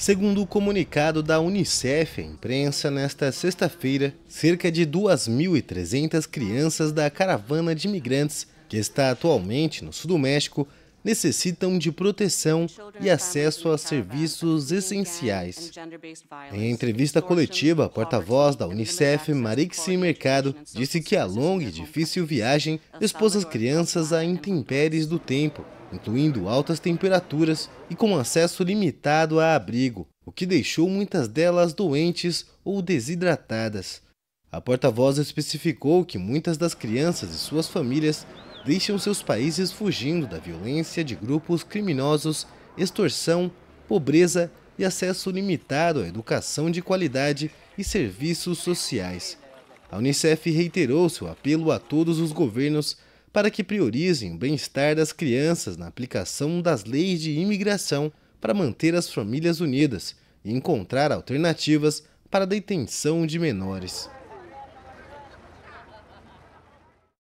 Segundo o comunicado da Unicef à imprensa, nesta sexta-feira, cerca de 2.300 crianças da caravana de imigrantes que está atualmente no sul do México necessitam de proteção e acesso a serviços essenciais. Em entrevista coletiva, a porta-voz da Unicef, Marixi Mercado, disse que a longa e difícil viagem expôs as crianças a intempéries do tempo incluindo altas temperaturas e com acesso limitado a abrigo, o que deixou muitas delas doentes ou desidratadas. A porta-voz especificou que muitas das crianças e suas famílias deixam seus países fugindo da violência de grupos criminosos, extorsão, pobreza e acesso limitado à educação de qualidade e serviços sociais. A Unicef reiterou seu apelo a todos os governos para que priorizem o bem-estar das crianças na aplicação das leis de imigração para manter as famílias unidas e encontrar alternativas para a detenção de menores.